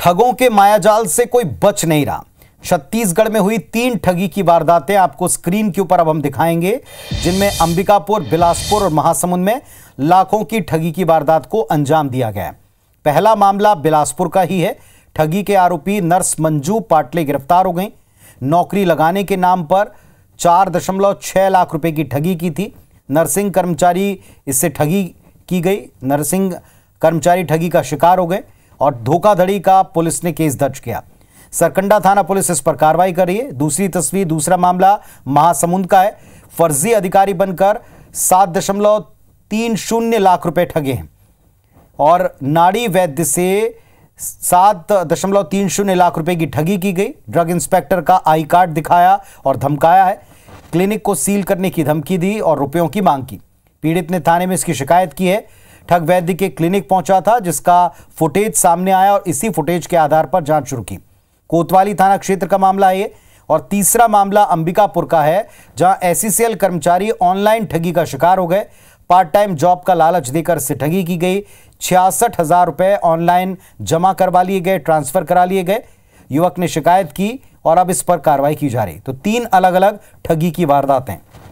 ठगों के मायाजाल से कोई बच नहीं रहा छत्तीसगढ़ में हुई तीन ठगी की वारदातें आपको स्क्रीन के ऊपर अब हम दिखाएंगे जिनमें अंबिकापुर बिलासपुर और महासमुंद में लाखों की ठगी की वारदात को अंजाम दिया गया है पहला मामला बिलासपुर का ही है ठगी के आरोपी नर्स मंजू पाटले गिरफ्तार हो गई नौकरी लगाने के नाम पर चार दशमलव छह लाख रुपए की ठगी की थी नर्सिंग कर्मचारी इससे ठगी की गई नर्सिंग कर्मचारी ठगी का शिकार हो गए और धोखाधड़ी का पुलिस ने केस दर्ज किया सरकंडा थाना पुलिस इस पर कार्रवाई कर रही है दूसरी तस्वीर दूसरा मामला महासमुंद का है फर्जी अधिकारी बनकर सात दशमलव तीन शून्य लाख रुपए ठगे हैं और नाड़ी वैद्य से सात दशमलव तीन शून्य लाख रुपए की ठगी की गई ड्रग इंस्पेक्टर का आई कार्ड दिखाया और धमकाया है क्लिनिक को सील करने की धमकी दी और रुपयों की मांग की पीड़ित ने थाने में इसकी शिकायत की है ठग वैद्य के क्लिनिक पहुंचा था जिसका फुटेज सामने आया और इसी फुटेज के आधार पर जांच शुरू की कोतवाली थाना क्षेत्र का मामला है और तीसरा मामला अंबिकापुर का है जहां एसईसीएल कर्मचारी ऑनलाइन ठगी का शिकार हो गए पार्ट टाइम जॉब का लालच देकर इससे ठगी की गई छियासठ हजार रुपए ऑनलाइन जमा करवा लिए गए ट्रांसफर करा लिए गए युवक ने शिकायत की और अब इस पर कार्रवाई की जा रही तो तीन अलग अलग ठगी की वारदातें